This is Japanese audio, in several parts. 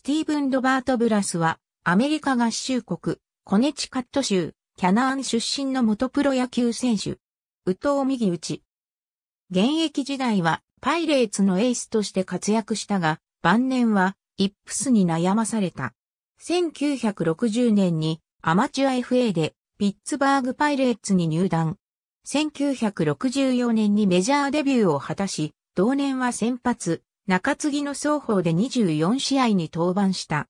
スティーブン・ロバート・ブラスは、アメリカ合衆国、コネチカット州、キャナーン出身の元プロ野球選手。宇藤右打ち。現役時代は、パイレーツのエースとして活躍したが、晩年は、イップスに悩まされた。1960年に、アマチュア FA で、ピッツバーグパイレーツに入団。1964年にメジャーデビューを果たし、同年は先発、中継ぎの双方で24試合に登板した。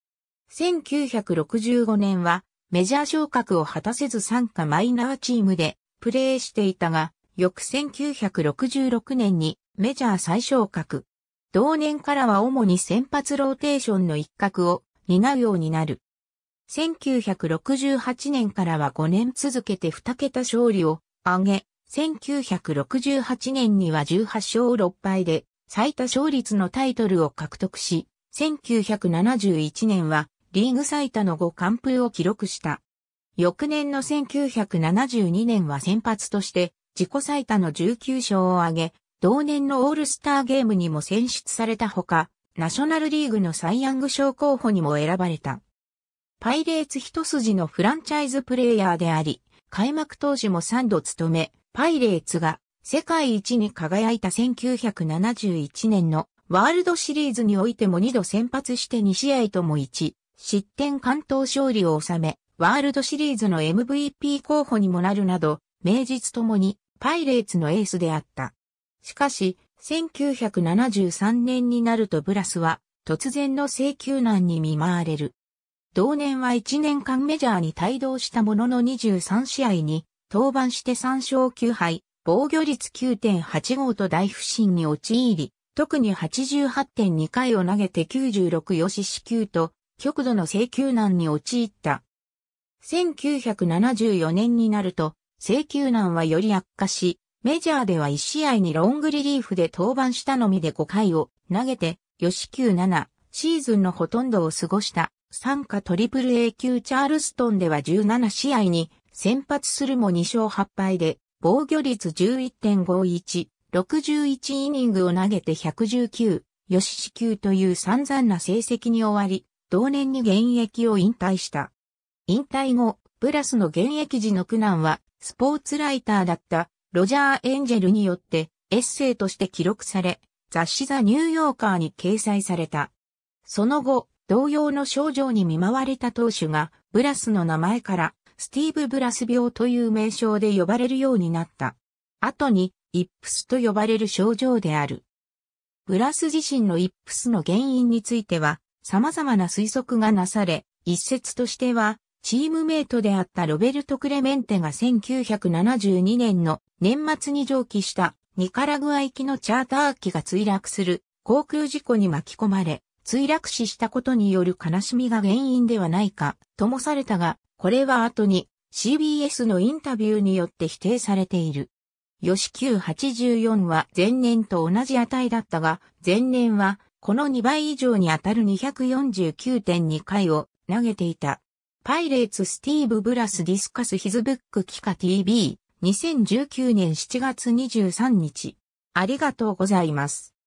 1965年はメジャー昇格を果たせず参加マイナーチームでプレーしていたが、翌1966年にメジャー再昇格。同年からは主に先発ローテーションの一角を担うようになる。1968年からは5年続けて2桁勝利を挙げ、1968年には18勝6敗で最多勝率のタイトルを獲得し、1971年はリーグ最多の5完封を記録した。翌年の1972年は先発として自己最多の19勝を挙げ、同年のオールスターゲームにも選出されたほか、ナショナルリーグのサイ・ヤング賞候補にも選ばれた。パイレーツ一筋のフランチャイズプレイヤーであり、開幕当時も3度務め、パイレーツが世界一に輝いた1971年のワールドシリーズにおいても2度先発して2試合とも1失点関東勝利を収め、ワールドシリーズの MVP 候補にもなるなど、名実ともにパイレーツのエースであった。しかし、1973年になるとブラスは突然の請求難に見舞われる。同年は1年間メジャーに帯同したものの23試合に登板して3勝9敗、防御率9.85と大不振に陥り、特に88.2回を投げて96よし死球と、極度の請求難に陥った。1974年になると、請求難はより悪化し、メジャーでは1試合にロングリリーフで登板したのみで5回を投げて、よし球7、シーズンのほとんどを過ごした、参加トリプル A 級チャールストンでは17試合に先発するも2勝8敗で防御率11.51、61イニングを投げて119、吉シ級という散々な成績に終わり、同年に現役を引退した。引退後、ブラスの現役時の苦難は、スポーツライターだったロジャー・エンジェルによってエッセイとして記録され、雑誌ザ・ニューヨーカーに掲載された。その後、同様の症状に見舞われた投手が、ブラスの名前からスティーブ・ブラス病という名称で呼ばれるようになった。後に、イップスと呼ばれる症状である。ブラス自身のイップスの原因については、様々な推測がなされ、一説としては、チームメイトであったロベルト・クレメンテが1972年の年末に上記したニカラグア行きのチャーター機が墜落する航空事故に巻き込まれ、墜落死したことによる悲しみが原因ではないかともされたが、これは後に CBS のインタビューによって否定されている。ヨシ Q84 は前年と同じ値だったが、前年はこの2倍以上に当たる249.2回を投げていた。パイレーツスティーブ・ブラスディスカス・ヒズブック・キカ TV2019 年7月23日。ありがとうございます。